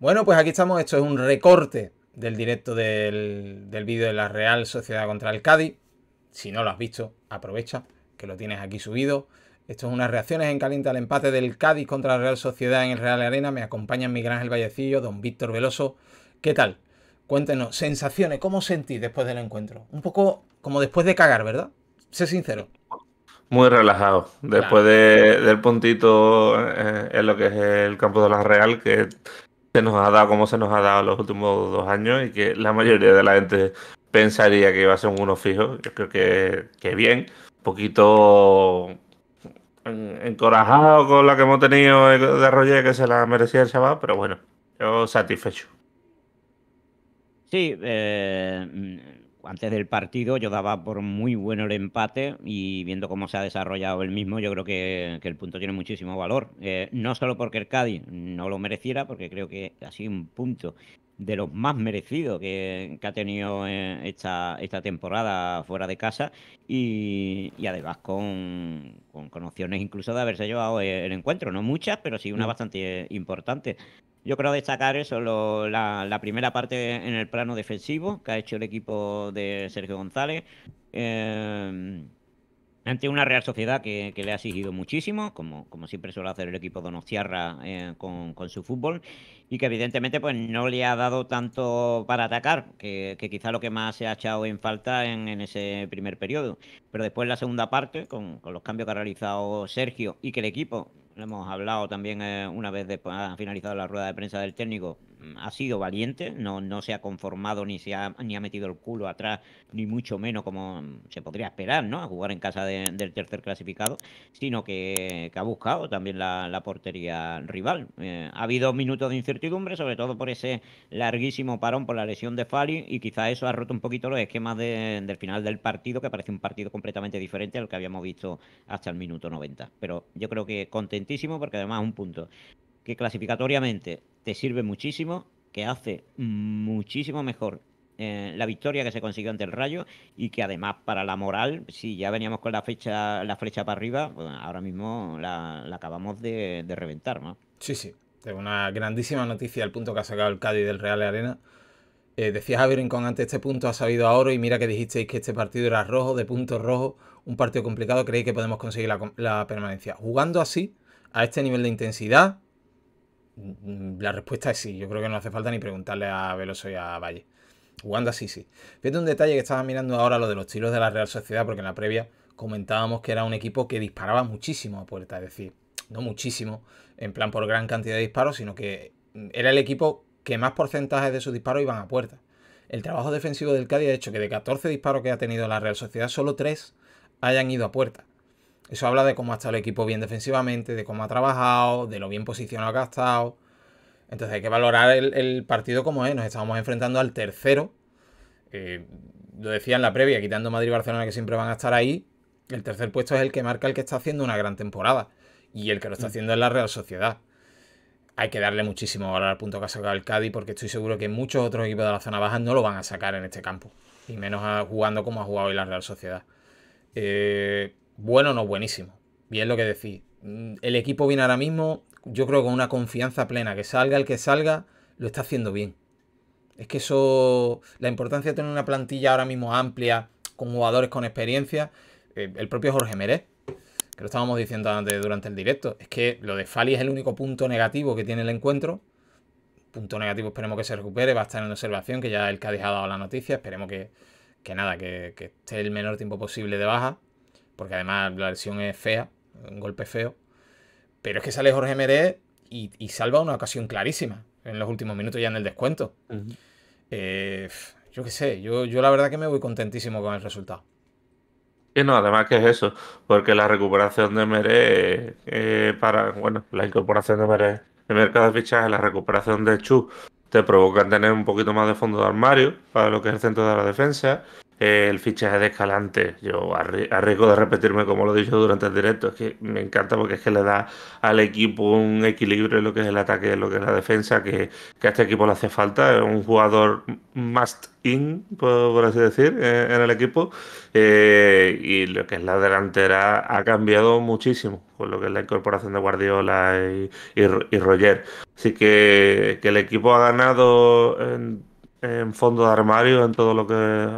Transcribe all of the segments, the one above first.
Bueno, pues aquí estamos. Esto es un recorte del directo del, vídeo de la Real Sociedad contra el Cádiz. Si no lo has visto, aprovecha, que lo tienes aquí subido. Esto es unas reacciones en caliente al empate del Cádiz contra la Real Sociedad en el Real Arena. Me acompaña mi gran El Vallecillo, don Víctor Veloso. ¿Qué tal? Cuéntenos, sensaciones, ¿cómo sentís después del encuentro? Un poco como después de cagar, ¿verdad? Sé sincero. Muy relajado. Después del puntito eh, en lo que es el campo de la Real, que se nos ha dado como se nos ha dado los últimos dos años y que la mayoría de la gente pensaría que iba a ser un uno fijo. Yo creo que, bien, un poquito encorajado con la que hemos tenido de Roger, que se la merecía el chaval, pero bueno, yo satisfecho. Sí, eh, antes del partido yo daba por muy bueno el empate y viendo cómo se ha desarrollado el mismo, yo creo que, el punto tiene muchísimo valor. Eh, no solo porque el Cádiz no lo mereciera, porque creo que así un punto de los más merecidos que, ha tenido eh, esta, esta, temporada fuera de casa y, además con, con, opciones incluso de haberse llevado el encuentro, no muchas, pero sí una mm. bastante importante. Yo creo destacar eso, la, primera parte en el plano defensivo que ha hecho el equipo de Sergio González. Eh, ante una Real Sociedad que, le ha exigido muchísimo, como, como, siempre suele hacer el equipo Donostiarra eh, con, su fútbol, y que evidentemente pues, no le ha dado tanto para atacar, que, que quizá lo que más se ha echado en falta en, ese primer periodo. Pero después la segunda parte, con, los cambios que ha realizado Sergio y que el equipo, lo hemos hablado también eh, una vez después, ha finalizado la rueda de prensa del técnico, Mm, ha sido valiente, no, no se ha conformado ni se ha, ni ha metido el culo atrás, ni mucho menos como mm, se podría esperar, ¿no? A jugar en casa del tercer clasificado, sino que, ha buscado también la, portería rival. Eh, ha habido minutos de incertidumbre, sobre todo por ese larguísimo parón por la lesión de Fali, y quizá eso ha roto un poquito los esquemas del final del partido, que parece un partido completamente diferente al que habíamos visto hasta el minuto 90. Pero yo creo que contentísimo porque además un punto clasificatoriamente te sirve muchísimo, que hace muchísimo mejor eh, la victoria que se consiguió ante el Rayo y que además para la moral, si ya veníamos con la fecha, la flecha para arriba, ahora mismo la, acabamos de, reventar, ¿no? Sí, sí. Es una grandísima noticia el punto que ha sacado el Cádiz del Real Arena. Eh, decías a con antes, este punto ha sabido a oro y mira que dijisteis que este partido era rojo, de punto rojo un partido complicado, creéis que podemos conseguir la permanencia. Jugando así, a este nivel de intensidad, Mm, la respuesta es sí. Yo creo que no hace falta ni preguntarle a Veloso y a Valle. Wanda sí, sí. Fíjate un detalle que estaba mirando ahora, lo de los tiros de la Real Sociedad, porque en la previa comentábamos que era un equipo que disparaba muchísimo a puerta, es decir, no muchísimo, en plan por gran cantidad de disparos, sino que mm, era el equipo que más porcentajes de sus disparos iban a puerta. El trabajo defensivo del Cádiz ha hecho que de 14 disparos que ha tenido la Real Sociedad, solo 3 hayan ido a puerta. Eso habla de cómo ha estado el equipo bien defensivamente, de cómo ha trabajado, de lo bien posicionado que ha estado. Entonces hay que valorar el, partido como es. Nos estamos enfrentando al tercero. Eh, lo decía en la previa, quitando Madrid y Barcelona que siempre van a estar ahí. El tercer puesto es el que marca el que está haciendo una gran temporada. Y el que lo está mm. haciendo es la Real Sociedad. Hay que darle muchísimo valor al punto que ha sacado el Cádiz porque estoy seguro que muchos otros equipos de la zona baja no lo van a sacar en este campo. Y menos jugando como ha jugado hoy la Real Sociedad. Eh, bueno, no buenísimo. Bien lo que decís. Mm, el equipo viene ahora mismo, yo creo, con una confianza plena. Que salga el que salga, lo está haciendo bien. Es que eso, la importancia de tener una plantilla ahora mismo amplia, con jugadores con experiencia, eh, el propio Jorge Merez, que lo estábamos diciendo antes durante el directo, es que lo de Fali es el único punto negativo que tiene el encuentro. Punto negativo, esperemos que se recupere, va a estar en observación, que ya el que ha dado la noticia, esperemos que, que nada, que, que esté el menor tiempo posible de baja porque además la lesión es fea, un golpe feo. Pero es que sale Jorge Meré y, salva una ocasión clarísima en los últimos minutos ya en el descuento. Eh, yo qué sé, yo, la verdad que me voy contentísimo con el resultado. Y no, además que es eso, porque la recuperación de Meré eh, para, bueno, la incorporación de Meré el mercado de fichajes, la recuperación de Chu, te provoca tener un poquito más de fondo de armario para lo que es el centro de la defensa el fichaje de Escalante. Yo arriesgo de repetirme como lo he dicho durante el directo, es que me encanta porque es que le da al equipo un equilibrio en lo que es el ataque, en lo que es la defensa, que, a este equipo le hace falta. Es un jugador must in, por, así decir, eh, en, el equipo. Eh, y lo que es la delantera ha cambiado muchísimo con lo que es la incorporación de Guardiola y, Roger. Así que, el equipo ha ganado en fondo de armario en todo lo que,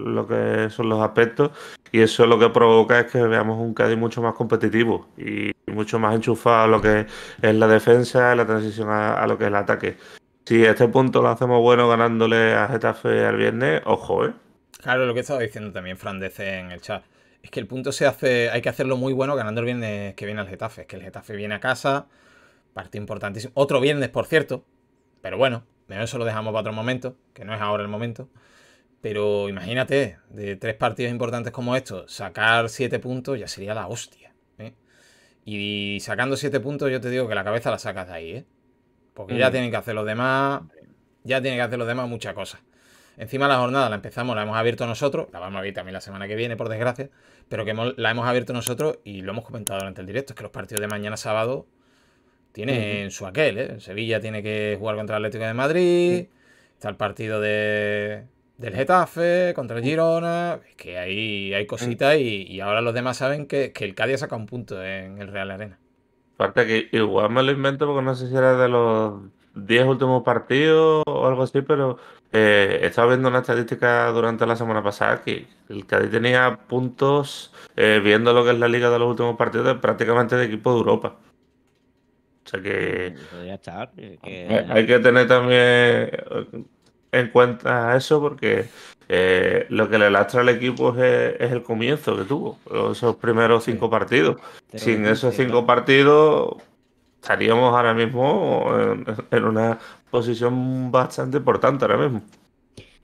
lo que son los aspectos y eso lo que provoca es que veamos un Cádiz mucho más competitivo y mucho más enchufado a lo que es la defensa, la transición a, lo que es el ataque. Si este punto lo hacemos bueno ganándole a Getafe al viernes, ojo, ¿eh? Claro, lo que estaba diciendo también Frandece en el chat. Es que el punto se hace, hay que hacerlo muy bueno ganando el viernes que viene al Getafe. Es que el Getafe viene a casa, parte importantísimo Otro viernes, por cierto, pero bueno, pero eso lo dejamos para otro momento, que no es ahora el momento. Pero imagínate, de tres partidos importantes como estos, sacar siete puntos ya sería la hostia. ¿eh? Y sacando siete puntos, yo te digo que la cabeza la sacas de ahí, ¿eh? Porque ya mm. tienen que hacer los demás. Ya tienen que hacer los demás muchas cosas. Encima la jornada la empezamos, la hemos abierto nosotros, la vamos a abrir también la semana que viene, por desgracia, pero que la hemos abierto nosotros y lo hemos comentado durante el directo, es que los partidos de mañana sábado tiene en su aquel, ¿eh? Sevilla tiene que jugar contra el Atlético de Madrid, está el partido del Getafe contra el Girona, es que ahí hay cositas mm. y, ahora los demás saben que, el Cádiz saca un punto en el Real Arena. Aparte que igual me lo invento porque no sé si era de los 10 últimos partidos o algo así, pero eh, estaba viendo una estadística durante la semana pasada que el Cádiz tenía puntos, eh, viendo lo que es la liga de los últimos partidos, prácticamente de equipo de Europa. O sea que. Podría estar. Hay que tener también en cuenta eso porque eh, lo que le lastra al equipo es, el comienzo que tuvo, esos primeros cinco partidos. Sin esos cinco partidos estaríamos ahora mismo en, una posición bastante importante ahora mismo.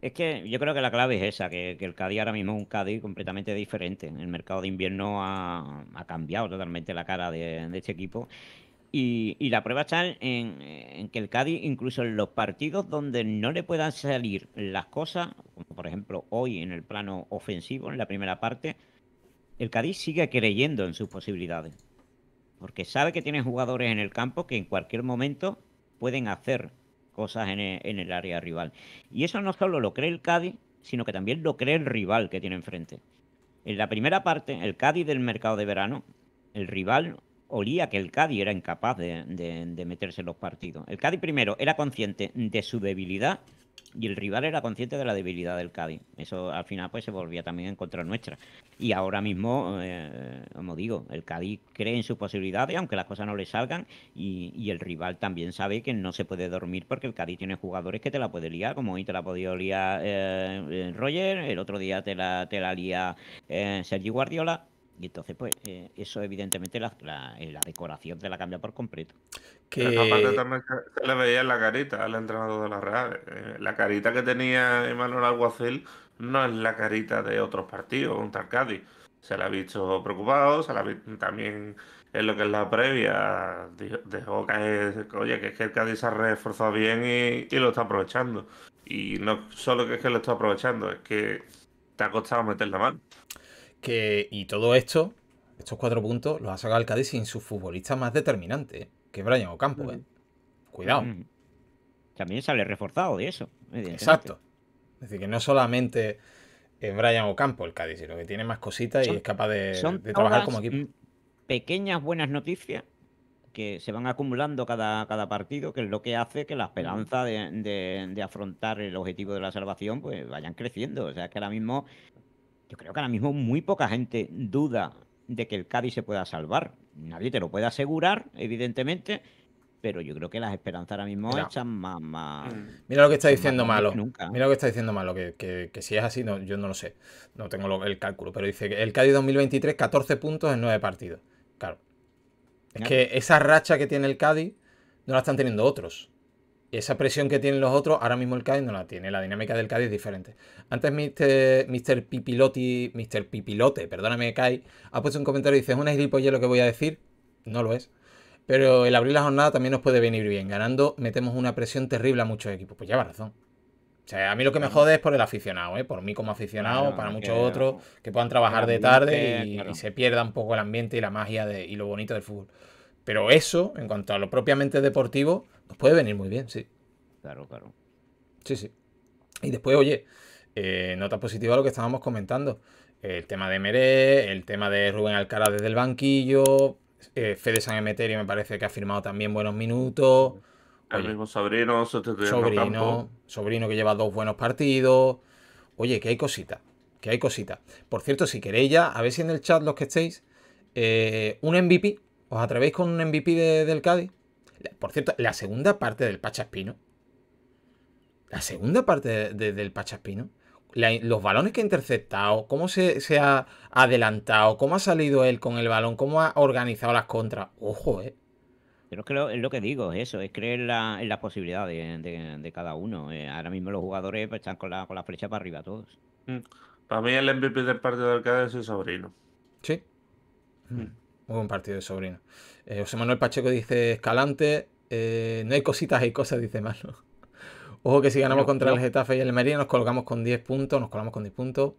Es que yo creo que la clave es esa, que, el Cádiz ahora mismo es un Cádiz completamente diferente. El mercado de invierno ha, cambiado totalmente la cara de, de este equipo y, la prueba está en, que el Cádiz, incluso en los partidos donde no le puedan salir las cosas, como por ejemplo hoy en el plano ofensivo, en la primera parte, el Cádiz sigue creyendo en sus posibilidades. Porque sabe que tiene jugadores en el campo que en cualquier momento pueden hacer cosas en el, en el área rival. Y eso no solo lo cree el Cádiz, sino que también lo cree el rival que tiene enfrente. En la primera parte, el Cádiz del mercado de verano, el rival olía que el Cádiz era incapaz de, meterse en los partidos. El Cádiz primero era consciente de su debilidad y el rival era consciente de la debilidad del Cádiz. Eso al final pues se volvía también en contra nuestra. Y ahora mismo, eh, como digo, el Cádiz cree en sus posibilidades, aunque las cosas no le salgan, y, el rival también sabe que no se puede dormir porque el Cádiz tiene jugadores que te la puede liar, como hoy te la podía liar eh, eh, Roger, el otro día te la, te la lía Sergi Guardiola y entonces, pues, eh, eso evidentemente la, eh, decoración de la cambia por completo. Que... aparte también se le veía en la carita al entrenador de la Real. Eh, la carita que tenía Emanuel Alguacil no es la carita de otros partidos, un Tarcadi. Se la ha visto preocupado, se la ha también en lo que es la previa. Dejó caer, oye, que es que el Cádiz se ha reforzado bien y, y lo está aprovechando. Y no solo que es que lo está aprovechando, es que te ha costado meter la mano y todo esto, estos cuatro puntos, los ha sacado el Cádiz sin su futbolista más determinante, que es Brian Ocampo, ¿eh? mm. Cuidado. Mm. También sale reforzado de eso. Exacto. Es decir, que no solamente es Brian Ocampo el Cádiz, sino que tiene más cositas y es capaz de, trabajar como equipo. Mm, pequeñas buenas noticias que se van acumulando cada, cada partido, que es lo que hace que la esperanza de, de, afrontar el objetivo de la salvación pues vayan creciendo. O sea, que ahora mismo yo creo que ahora mismo muy poca gente duda de que el Cádiz se pueda salvar. Nadie te lo puede asegurar, evidentemente, pero yo creo que las esperanzas ahora mismo echan están más, mm. Mira lo que está diciendo Malo. Mira lo que está diciendo Malo, que, si es así, no, yo no lo sé. No tengo el cálculo, pero dice que el Cádiz 2023, 14 puntos en 9 partidos. Claro. Es que esa racha que tiene el Cádiz no la están teniendo otros esa presión que tienen los otros, ahora mismo el Cádiz no la tiene. La dinámica del Cádiz es diferente. Antes Mr. Mr. Mr. Pipilote, perdóname, Kai, ha puesto un comentario y dice, es una gilipollez lo que voy a decir. No lo es. Pero el abrir la jornada también nos puede venir bien. Ganando metemos una presión terrible a muchos equipos. Pues lleva razón. O sea, a mí lo que me jode es por el aficionado, ¿eh? por mí como aficionado, para muchos otros que puedan trabajar de tarde y, se pierda un poco el ambiente y la magia de, y lo bonito del fútbol. Pero eso, en cuanto a lo propiamente deportivo, nos puede venir muy bien, sí. Claro, claro. Sí, sí. Y después, oye, eh, nota positiva lo que estábamos comentando. El tema de Meré, el tema de Rubén Alcaraz desde el banquillo. Eh, Fede San Emeterio me parece que ha firmado también buenos minutos. el mismo Sabrino, sobrino, sobrino que lleva dos buenos partidos. Oye, que hay cositas, que hay cositas. Por cierto, si queréis ya, a ver si en el chat los que estéis, eh, un MVP, ¿os atrevéis con un MVP del Cádiz? Por cierto, la segunda parte del Pachaspino. La segunda parte del Pachaspino. los balones que ha interceptado, cómo se, ha adelantado, cómo ha salido él con el balón, cómo ha organizado las contras. Ojo, eh. Pero es, lo, es lo que digo, es eso, es creer en las posibilidades de, cada uno. Eh, ahora mismo los jugadores pues, están con la, con la flecha para arriba todos. Mm. Para mí el MVP del partido del Cádiz es sobrino Sí. Mm. Muy buen partido de sobrino. Eh, José Manuel Pacheco dice Escalante. Eh, no hay cositas, hay cosas, dice malo. Ojo que si ganamos contra el Getafe y el Almería nos colgamos con 10 puntos, nos colgamos con 10 puntos.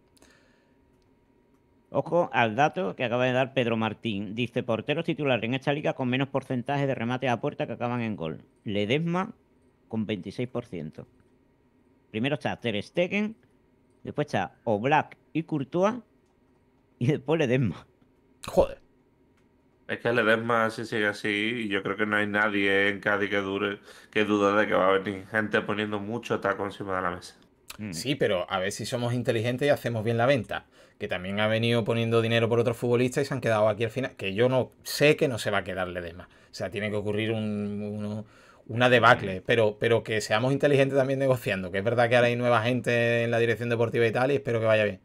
Ojo al dato que acaba de dar Pedro Martín. Dice porteros titulares en esta liga con menos porcentaje de remate a puerta que acaban en gol. Ledesma con 26%. Primero está Ter Stegen, después está Oblak y Courtois y después Ledesma. Joder. Es que Ledesma, sí sigue así, y yo creo que no hay nadie en Cádiz que, dure, que duda de que va a venir gente poniendo mucho taco encima de la mesa. Mm. Sí, pero a ver si somos inteligentes y hacemos bien la venta. Que también ha venido poniendo dinero por otros futbolistas y se han quedado aquí al final. Que yo no sé que no se va a quedar Ledesma. O sea, tiene que ocurrir un, una debacle. Mm. Pero, pero que seamos inteligentes también negociando. Que es verdad que ahora hay nueva gente en la dirección deportiva y tal, y espero que vaya bien.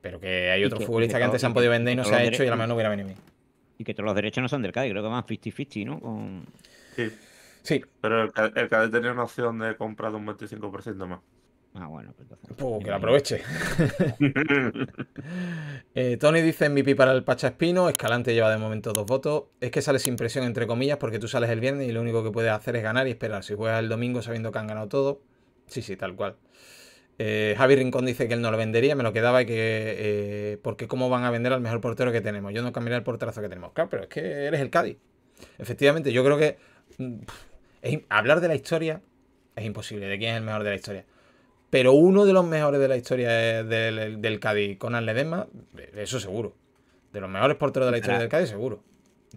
Pero que hay otros futbolistas que, antes se han podido vender y no se ha hecho y a lo mejor no hubiera venido bien que todos los derechos no son del Cádiz, creo que van 50-50, ¿no? Sí. Sí. Pero el, CAD tenía una opción de comprar de un 25% más. Ah, bueno, pues, pues que la aproveche. Eh, Tony dice en para el Pachaspino. Escalante lleva de momento dos votos. Es que sale sin presión, entre comillas, porque tú sales el viernes y lo único que puedes hacer es ganar y esperar. Si juegas el domingo sabiendo que han ganado todo. Sí, sí, tal cual. Eh, Javi Rincón dice que él no lo vendería, me lo quedaba y que. Eh, porque cómo van a vender al mejor portero que tenemos. Yo no cambiaría el porterazo que tenemos. Claro, pero es que eres el Cádiz. Efectivamente, yo creo que. Mm, hablar de la historia es imposible, de quién es el mejor de la historia. Pero uno de los mejores de la historia del, del Cádiz, Conan Ledesma, eso seguro. De los mejores porteros de la historia del Cádiz, seguro.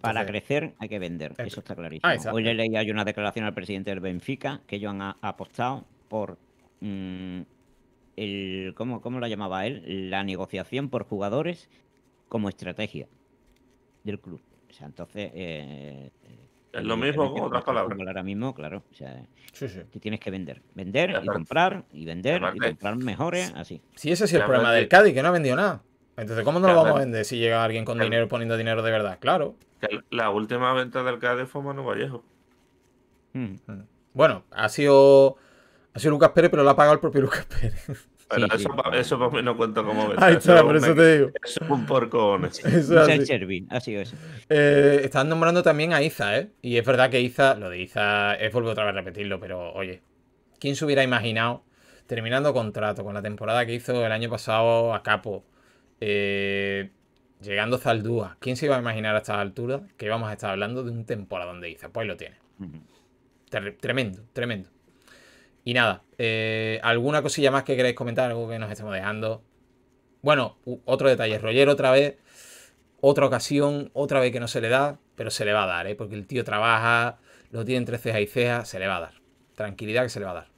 para crecer hay que vender, eh, eso está clarísimo. Ah, Hoy le leía hay una declaración al presidente del Benfica que ellos han apostado por mm, el ¿cómo, ¿cómo lo llamaba él? La negociación por jugadores como estrategia del club. O sea, entonces... Eh, es eh, lo mismo con otras palabras. Ahora mismo, claro. sí, sí. Que tienes que vender. Vender y comprar y vender y comprar mejores, así. Sí, ese es el problema del Cádiz, que no ha vendido nada. Entonces, ¿cómo no lo vamos a vender si llega alguien con dinero poniendo dinero de verdad? Claro. La última venta del Cádiz fue Manu Vallejo. Mm. Mm. Bueno, ha sido ha sido Lucas Pérez, pero lo ha pagado el propio Lucas Pérez. eso, mí no cuento como eso te digo. es un porco. es ha sido eso. Eh, están nombrando también a Iza, ¿eh? Y es verdad que Iza, lo de Iza, es eh, volver otra vez a repetirlo, pero oye, ¿quién se hubiera imaginado terminando contrato con la temporada que hizo el año pasado a Capo? Eh, llegando Zaldúa, ¿quién se iba a imaginar a estas alturas que íbamos a estar hablando de un temporada donde Iza? Pues lo tiene. Tremendo, tremendo. Y nada, eh, ¿alguna cosilla más que queréis comentar? Algo que nos estemos dejando. Bueno, otro detalle, Rollero otra vez, otra ocasión, otra vez que no se le da, pero se le va a dar, ¿eh? porque el tío trabaja, lo tiene entre ceja y ceja, se le va a dar. Tranquilidad que se le va a dar.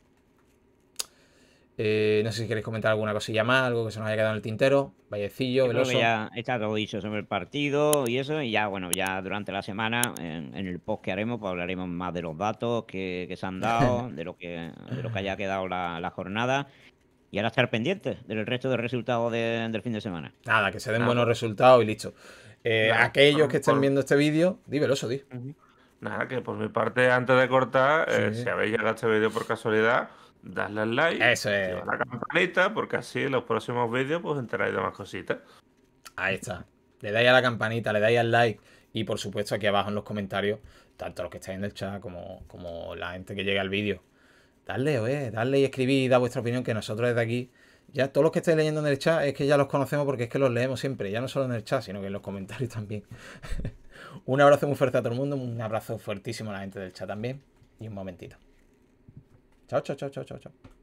Eh, no sé si queréis comentar alguna cosilla más, algo que se nos haya quedado en el tintero. Vallecillo, Veloso. todo dicho sobre el partido y eso. Y ya, bueno, ya durante la semana, en, el post que haremos, pues hablaremos más de los datos que, se han dado, de lo que, lo que haya quedado la, jornada. Y ahora estar pendientes del resto de resultados del fin de semana. Nada, que se den buenos resultados y listo. Eh, aquellos que estén viendo este vídeo, di Veloso, di. Nada, que por mi parte, antes de cortar, eh, si habéis llegado a este vídeo por casualidad Dadle al like, Eso es. la campanita, porque así en los próximos vídeos pues enteráis de más cositas. Ahí está. Le dais a la campanita, le dais al like y por supuesto aquí abajo en los comentarios, tanto los que estáis en el chat como, como la gente que llega al vídeo. Dadle, oye, dadle y escribid, da vuestra opinión que nosotros desde aquí ya todos los que estáis leyendo en el chat es que ya los conocemos porque es que los leemos siempre, ya no solo en el chat, sino que en los comentarios también. un abrazo muy fuerte a todo el mundo, un abrazo fuertísimo a la gente del chat también y un momentito. Chao, chao, chao, chao, chao.